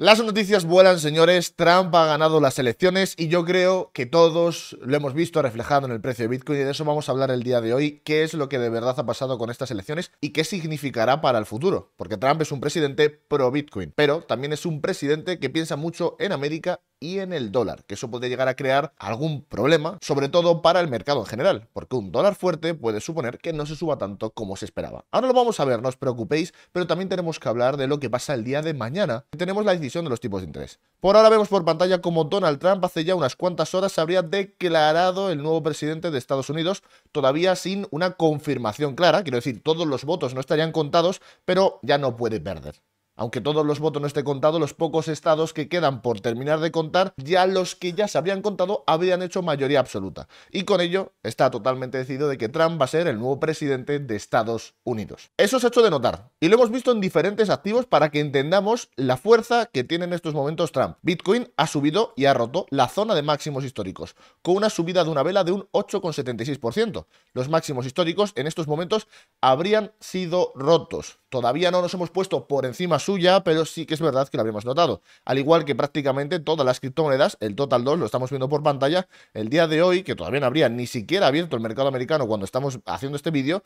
Las noticias vuelan, señores. Trump ha ganado las elecciones y yo creo que todos lo hemos visto reflejado en el precio de Bitcoin y de eso vamos a hablar el día de hoy. ¿Qué es lo que de verdad ha pasado con estas elecciones y qué significará para el futuro? Porque Trump es un presidente pro Bitcoin, pero también es un presidente que piensa mucho en América y en el dólar, que eso puede llegar a crear algún problema, sobre todo para el mercado en general, porque un dólar fuerte puede suponer que no se suba tanto como se esperaba. Ahora lo vamos a ver, no os preocupéis, pero también tenemos que hablar de lo que pasa el día de mañana, que tenemos la decisión de los tipos de interés. Por ahora vemos por pantalla como Donald Trump hace ya unas cuantas horas habría declarado el nuevo presidente de Estados Unidos, todavía sin una confirmación clara, quiero decir, todos los votos no estarían contados, pero ya no puede perder. Aunque todos los votos no esté contados, los pocos estados que quedan por terminar de contar, ya los que ya se habrían contado habrían hecho mayoría absoluta. Y con ello está totalmente decidido de que Trump va a ser el nuevo presidente de Estados Unidos. Eso se ha hecho de notar y lo hemos visto en diferentes activos para que entendamos la fuerza que tiene en estos momentos Trump. Bitcoin ha subido y ha roto la zona de máximos históricos, con una subida de una vela de un 8,76%. Los máximos históricos en estos momentos habrían sido rotos. Todavía no nos hemos puesto por encima suya, pero sí que es verdad que lo habíamos notado. Al igual que prácticamente todas las criptomonedas, el Total 2 lo estamos viendo por pantalla, el día de hoy, que todavía no habría ni siquiera abierto el mercado americano cuando estamos haciendo este vídeo,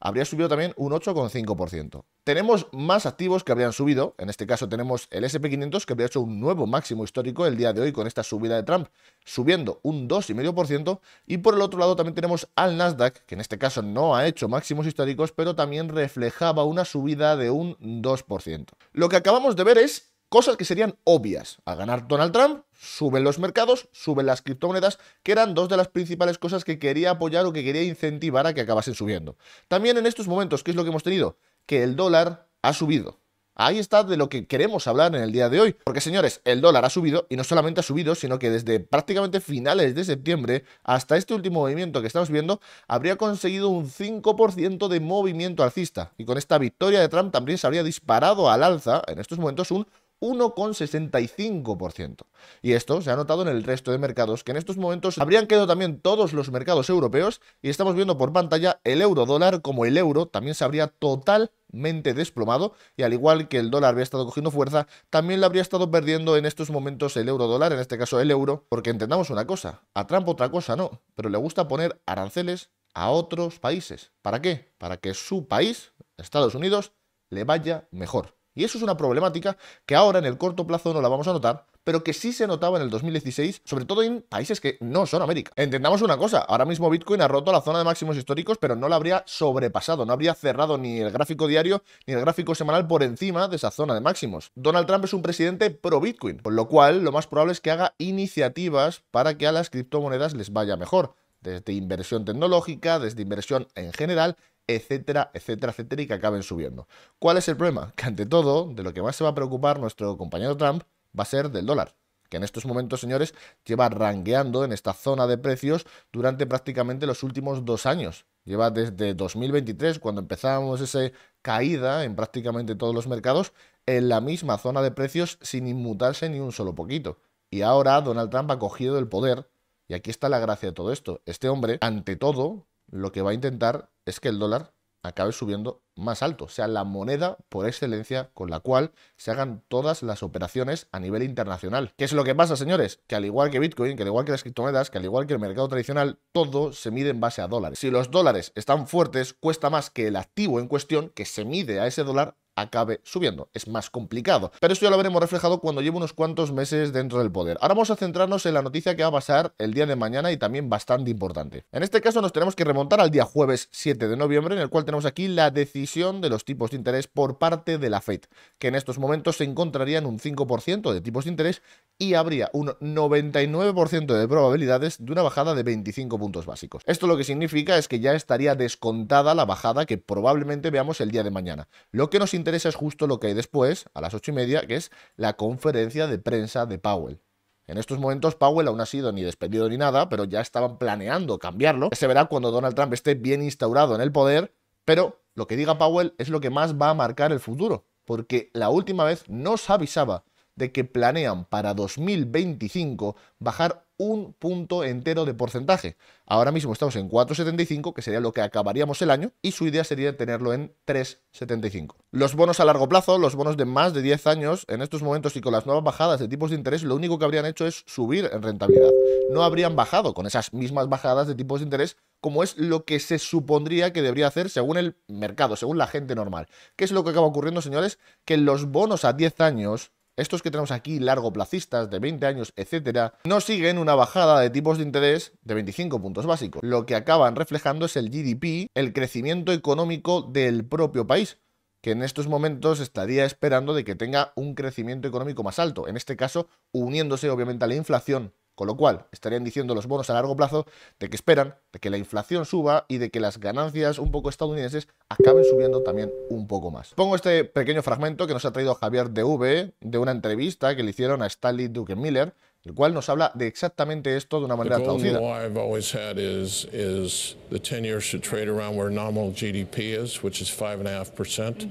habría subido también un 8,5%. Tenemos más activos que habrían subido, en este caso tenemos el SP500 que habría hecho un nuevo máximo histórico el día de hoy con esta subida de Trump, subiendo un 2,5% y por el otro lado también tenemos al Nasdaq, que en este caso no ha hecho máximos históricos, pero también reflejaba una subida de un 2%. Lo que acabamos de ver es Cosas que serían obvias. Al ganar Donald Trump, suben los mercados, suben las criptomonedas, que eran dos de las principales cosas que quería apoyar o que quería incentivar a que acabasen subiendo. También en estos momentos, ¿qué es lo que hemos tenido? Que el dólar ha subido. Ahí está de lo que queremos hablar en el día de hoy. Porque señores, el dólar ha subido y no solamente ha subido, sino que desde prácticamente finales de septiembre hasta este último movimiento que estamos viendo, habría conseguido un 5% de movimiento alcista. Y con esta victoria de Trump también se habría disparado al alza en estos momentos un 1,65%. Y esto se ha notado en el resto de mercados, que en estos momentos habrían quedado también todos los mercados europeos y estamos viendo por pantalla el euro dólar como el euro también se habría totalmente desplomado y al igual que el dólar había estado cogiendo fuerza, también le habría estado perdiendo en estos momentos el euro dólar, en este caso el euro, porque entendamos una cosa, a Trump otra cosa no, pero le gusta poner aranceles a otros países. ¿Para qué? Para que su país, Estados Unidos, le vaya mejor. Y eso es una problemática que ahora en el corto plazo no la vamos a notar, pero que sí se notaba en el 2016, sobre todo en países que no son América. Entendamos una cosa, ahora mismo Bitcoin ha roto la zona de máximos históricos, pero no la habría sobrepasado, no habría cerrado ni el gráfico diario ni el gráfico semanal por encima de esa zona de máximos. Donald Trump es un presidente pro Bitcoin, por lo cual lo más probable es que haga iniciativas para que a las criptomonedas les vaya mejor, desde inversión tecnológica, desde inversión en general etcétera, etcétera, etcétera, y que acaben subiendo. ¿Cuál es el problema? Que ante todo, de lo que más se va a preocupar nuestro compañero Trump va a ser del dólar que en estos momentos, señores, lleva rangueando en esta zona de precios durante prácticamente los últimos dos años. Lleva desde 2023, cuando empezábamos esa caída en prácticamente todos los mercados, en la misma zona de precios sin inmutarse ni un solo poquito. Y ahora Donald Trump ha cogido el poder. Y aquí está la gracia de todo esto. Este hombre, ante todo, lo que va a intentar es que el dólar acabe subiendo más alto, sea, la moneda por excelencia con la cual se hagan todas las operaciones a nivel internacional. ¿Qué es lo que pasa, señores? Que al igual que Bitcoin, que al igual que las criptomonedas, que al igual que el mercado tradicional, todo se mide en base a dólares. Si los dólares están fuertes, cuesta más que el activo en cuestión que se mide a ese dólar acabe subiendo. Es más complicado. Pero esto ya lo veremos reflejado cuando lleve unos cuantos meses dentro del poder. Ahora vamos a centrarnos en la noticia que va a pasar el día de mañana y también bastante importante. En este caso nos tenemos que remontar al día jueves 7 de noviembre, en el cual tenemos aquí la decisión de los tipos de interés por parte de la Fed, que en estos momentos se encontraría en un 5% de tipos de interés y habría un 99% de probabilidades de una bajada de 25 puntos básicos. Esto lo que significa es que ya estaría descontada la bajada que probablemente veamos el día de mañana. Lo que nos interesa es justo lo que hay después, a las 8 y media, que es la conferencia de prensa de Powell. En estos momentos Powell aún ha sido ni despedido ni nada, pero ya estaban planeando cambiarlo. Se verá cuando Donald Trump esté bien instaurado en el poder, pero lo que diga Powell es lo que más va a marcar el futuro, porque la última vez nos avisaba de que planean para 2025 bajar un punto entero de porcentaje. Ahora mismo estamos en 4,75, que sería lo que acabaríamos el año, y su idea sería tenerlo en 3,75. Los bonos a largo plazo, los bonos de más de 10 años, en estos momentos y con las nuevas bajadas de tipos de interés, lo único que habrían hecho es subir en rentabilidad. No habrían bajado con esas mismas bajadas de tipos de interés como es lo que se supondría que debería hacer según el mercado, según la gente normal. ¿Qué es lo que acaba ocurriendo, señores? Que los bonos a 10 años estos que tenemos aquí, largo placistas de 20 años, etcétera, no siguen una bajada de tipos de interés de 25 puntos básicos. Lo que acaban reflejando es el GDP, el crecimiento económico del propio país que en estos momentos estaría esperando de que tenga un crecimiento económico más alto, en este caso uniéndose obviamente a la inflación con lo cual, estarían diciendo los bonos a largo plazo de que esperan de que la inflación suba y de que las ganancias un poco estadounidenses acaben subiendo también un poco más. Pongo este pequeño fragmento que nos ha traído Javier de V de una entrevista que le hicieron a Stanley Duke Miller el cual nos habla de exactamente esto de una manera traducida.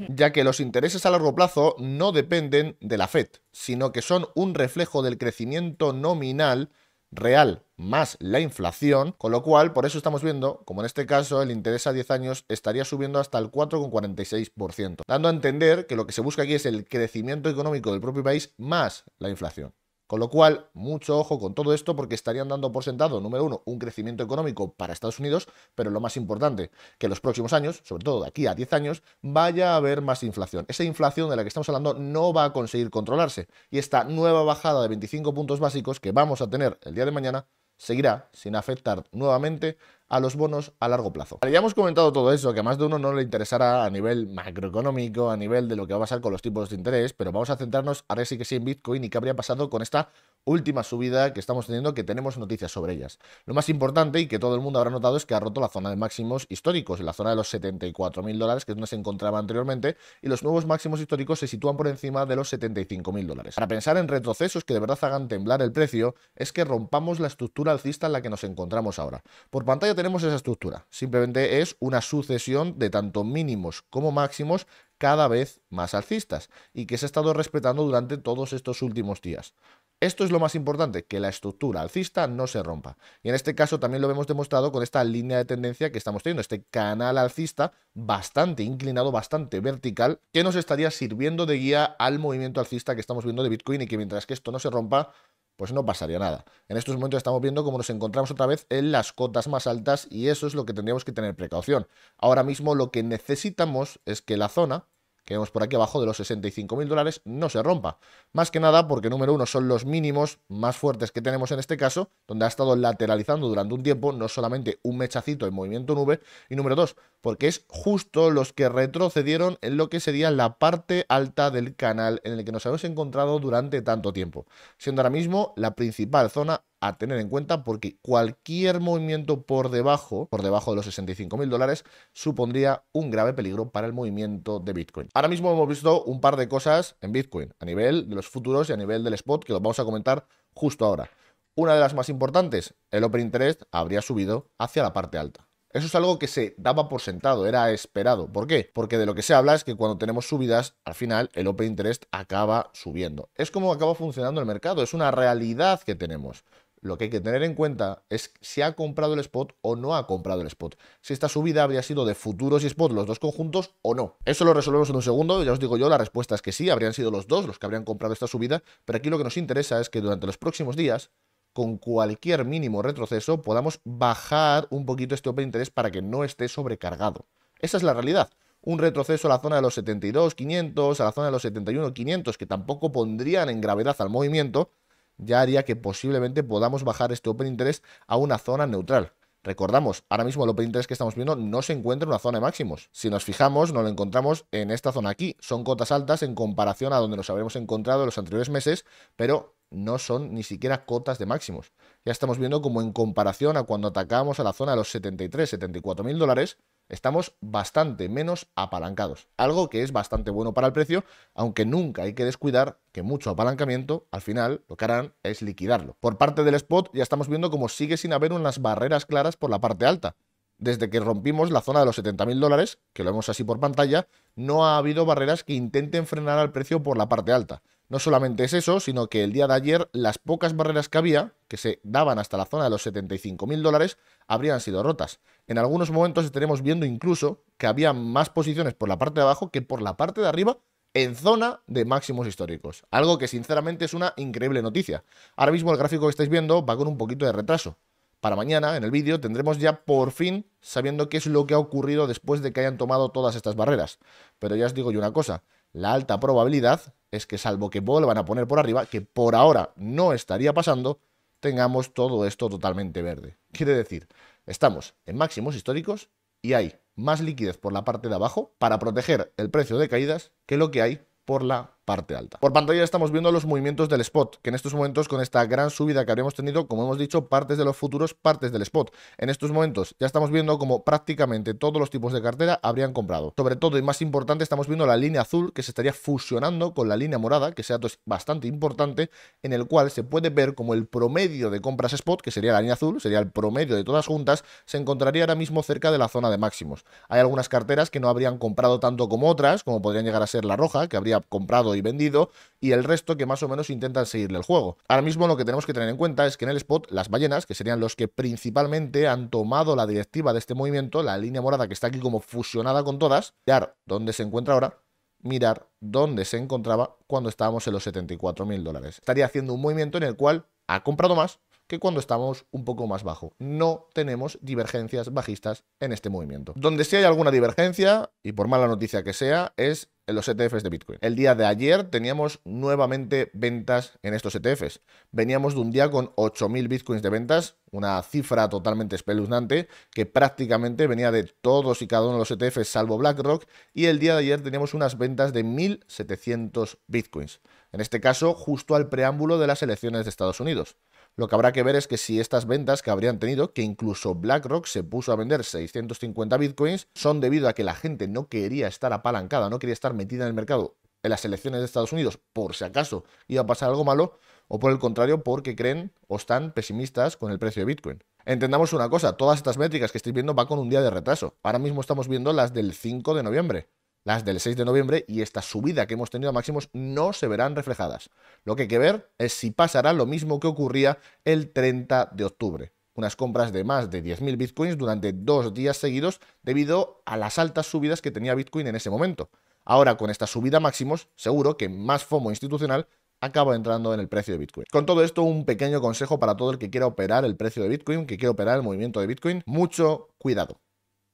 Ya que los intereses a largo plazo no dependen de la Fed, sino que son un reflejo del crecimiento nominal real más la inflación, con lo cual por eso estamos viendo, como en este caso el interés a 10 años estaría subiendo hasta el 4,46%, dando a entender que lo que se busca aquí es el crecimiento económico del propio país más la inflación. Con lo cual, mucho ojo con todo esto porque estarían dando por sentado, número uno, un crecimiento económico para Estados Unidos, pero lo más importante, que en los próximos años, sobre todo de aquí a 10 años, vaya a haber más inflación. Esa inflación de la que estamos hablando no va a conseguir controlarse y esta nueva bajada de 25 puntos básicos que vamos a tener el día de mañana seguirá sin afectar nuevamente a los bonos a largo plazo. Ya hemos comentado todo eso, que a más de uno no le interesará a nivel macroeconómico, a nivel de lo que va a pasar con los tipos de interés, pero vamos a centrarnos ahora sí que sí en Bitcoin y qué habría pasado con esta última subida que estamos teniendo, que tenemos noticias sobre ellas. Lo más importante y que todo el mundo habrá notado es que ha roto la zona de máximos históricos, la zona de los 74.000 dólares, que es donde se encontraba anteriormente, y los nuevos máximos históricos se sitúan por encima de los 75.000 dólares. Para pensar en retrocesos que de verdad hagan temblar el precio, es que rompamos la estructura alcista en la que nos encontramos ahora. Por pantalla tenemos esa estructura. Simplemente es una sucesión de tanto mínimos como máximos cada vez más alcistas y que se ha estado respetando durante todos estos últimos días. Esto es lo más importante, que la estructura alcista no se rompa. Y en este caso también lo hemos demostrado con esta línea de tendencia que estamos teniendo, este canal alcista bastante inclinado, bastante vertical, que nos estaría sirviendo de guía al movimiento alcista que estamos viendo de Bitcoin y que mientras que esto no se rompa, pues no pasaría nada. En estos momentos estamos viendo cómo nos encontramos otra vez en las cotas más altas y eso es lo que tendríamos que tener precaución. Ahora mismo lo que necesitamos es que la zona que vemos por aquí abajo de los 65.000 dólares no se rompa. Más que nada porque número uno son los mínimos más fuertes que tenemos en este caso, donde ha estado lateralizando durante un tiempo, no solamente un mechacito en movimiento nube. Y número dos, porque es justo los que retrocedieron en lo que sería la parte alta del canal en el que nos hemos encontrado durante tanto tiempo, siendo ahora mismo la principal zona a tener en cuenta porque cualquier movimiento por debajo, por debajo de los 65 mil dólares, supondría un grave peligro para el movimiento de Bitcoin. Ahora mismo hemos visto un par de cosas en Bitcoin, a nivel de los futuros y a nivel del spot, que los vamos a comentar justo ahora. Una de las más importantes, el Open Interest habría subido hacia la parte alta. Eso es algo que se daba por sentado, era esperado. ¿Por qué? Porque de lo que se habla es que cuando tenemos subidas, al final el Open Interest acaba subiendo. Es como acaba funcionando el mercado, es una realidad que tenemos. Lo que hay que tener en cuenta es si ha comprado el spot o no ha comprado el spot. Si esta subida habría sido de futuros y spot los dos conjuntos o no. Eso lo resolvemos en un segundo. Ya os digo yo, la respuesta es que sí, habrían sido los dos los que habrían comprado esta subida. Pero aquí lo que nos interesa es que durante los próximos días con cualquier mínimo retroceso podamos bajar un poquito este open interés para que no esté sobrecargado. Esa es la realidad. Un retroceso a la zona de los 72.500, a la zona de los 71.500, que tampoco pondrían en gravedad al movimiento, ya haría que posiblemente podamos bajar este Open Interest a una zona neutral. Recordamos, ahora mismo el Open Interest que estamos viendo no se encuentra en una zona de máximos. Si nos fijamos, no lo encontramos en esta zona aquí. Son cotas altas en comparación a donde nos habremos encontrado en los anteriores meses, pero no son ni siquiera cotas de máximos. Ya estamos viendo como en comparación a cuando atacamos a la zona de los 73, 74 mil dólares, estamos bastante menos apalancados. Algo que es bastante bueno para el precio, aunque nunca hay que descuidar que mucho apalancamiento, al final, lo que harán es liquidarlo. Por parte del spot ya estamos viendo como sigue sin haber unas barreras claras por la parte alta desde que rompimos la zona de los 70.000 dólares, que lo vemos así por pantalla, no ha habido barreras que intenten frenar al precio por la parte alta. No solamente es eso, sino que el día de ayer las pocas barreras que había, que se daban hasta la zona de los 75.000 dólares, habrían sido rotas. En algunos momentos estaremos viendo incluso que había más posiciones por la parte de abajo que por la parte de arriba en zona de máximos históricos. Algo que sinceramente es una increíble noticia. Ahora mismo el gráfico que estáis viendo va con un poquito de retraso para mañana, en el vídeo, tendremos ya por fin sabiendo qué es lo que ha ocurrido después de que hayan tomado todas estas barreras. Pero ya os digo yo una cosa, la alta probabilidad es que salvo que vuelvan a poner por arriba, que por ahora no estaría pasando, tengamos todo esto totalmente verde. Quiere decir, estamos en máximos históricos y hay más liquidez por la parte de abajo para proteger el precio de caídas que lo que hay por la parte alta. Por pantalla estamos viendo los movimientos del spot, que en estos momentos con esta gran subida que habríamos tenido, como hemos dicho, partes de los futuros, partes del spot. En estos momentos ya estamos viendo como prácticamente todos los tipos de cartera habrían comprado. Sobre todo y más importante estamos viendo la línea azul que se estaría fusionando con la línea morada, que sea es bastante importante, en el cual se puede ver como el promedio de compras spot, que sería la línea azul, sería el promedio de todas juntas, se encontraría ahora mismo cerca de la zona de máximos. Hay algunas carteras que no habrían comprado tanto como otras, como podrían llegar a ser la roja, que habría comprado y vendido, y el resto que más o menos intentan seguirle el juego. Ahora mismo lo que tenemos que tener en cuenta es que en el spot las ballenas, que serían los que principalmente han tomado la directiva de este movimiento, la línea morada que está aquí como fusionada con todas, mirar dónde se encuentra ahora, mirar dónde se encontraba cuando estábamos en los 74 mil dólares. Estaría haciendo un movimiento en el cual ha comprado más que cuando estamos un poco más bajo. No tenemos divergencias bajistas en este movimiento. Donde sí hay alguna divergencia, y por mala noticia que sea, es en los ETFs de Bitcoin. El día de ayer teníamos nuevamente ventas en estos ETFs. Veníamos de un día con 8.000 Bitcoins de ventas, una cifra totalmente espeluznante que prácticamente venía de todos y cada uno de los ETFs salvo BlackRock y el día de ayer teníamos unas ventas de 1.700 Bitcoins. En este caso, justo al preámbulo de las elecciones de Estados Unidos. Lo que habrá que ver es que si estas ventas que habrían tenido, que incluso BlackRock se puso a vender 650 bitcoins, son debido a que la gente no quería estar apalancada, no quería estar metida en el mercado en las elecciones de Estados Unidos por si acaso iba a pasar algo malo, o por el contrario porque creen o están pesimistas con el precio de Bitcoin. Entendamos una cosa, todas estas métricas que estoy viendo va con un día de retraso. Ahora mismo estamos viendo las del 5 de noviembre las del 6 de noviembre y esta subida que hemos tenido a máximos no se verán reflejadas. Lo que hay que ver es si pasará lo mismo que ocurría el 30 de octubre. Unas compras de más de 10.000 bitcoins durante dos días seguidos debido a las altas subidas que tenía Bitcoin en ese momento. Ahora con esta subida máximos, seguro que más FOMO institucional acaba entrando en el precio de Bitcoin. Con todo esto, un pequeño consejo para todo el que quiera operar el precio de Bitcoin, que quiera operar el movimiento de Bitcoin, mucho cuidado.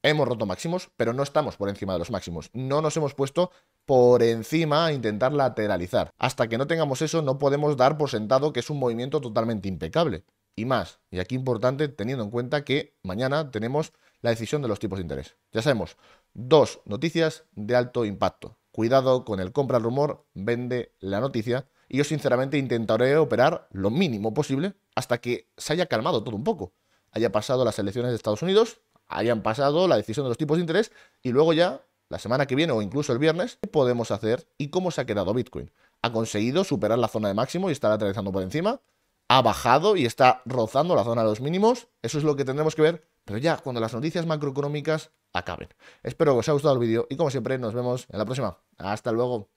Hemos roto máximos, pero no estamos por encima de los máximos. No nos hemos puesto por encima a intentar lateralizar. Hasta que no tengamos eso, no podemos dar por sentado que es un movimiento totalmente impecable. Y más, y aquí importante, teniendo en cuenta que mañana tenemos la decisión de los tipos de interés. Ya sabemos, dos noticias de alto impacto. Cuidado con el compra el rumor, vende la noticia. Y yo sinceramente intentaré operar lo mínimo posible hasta que se haya calmado todo un poco. Haya pasado las elecciones de Estados Unidos hayan pasado la decisión de los tipos de interés y luego ya, la semana que viene o incluso el viernes, qué podemos hacer y cómo se ha quedado Bitcoin. Ha conseguido superar la zona de máximo y estar atravesando por encima. Ha bajado y está rozando la zona de los mínimos. Eso es lo que tendremos que ver, pero ya cuando las noticias macroeconómicas acaben. Espero que os haya gustado el vídeo y como siempre nos vemos en la próxima. Hasta luego.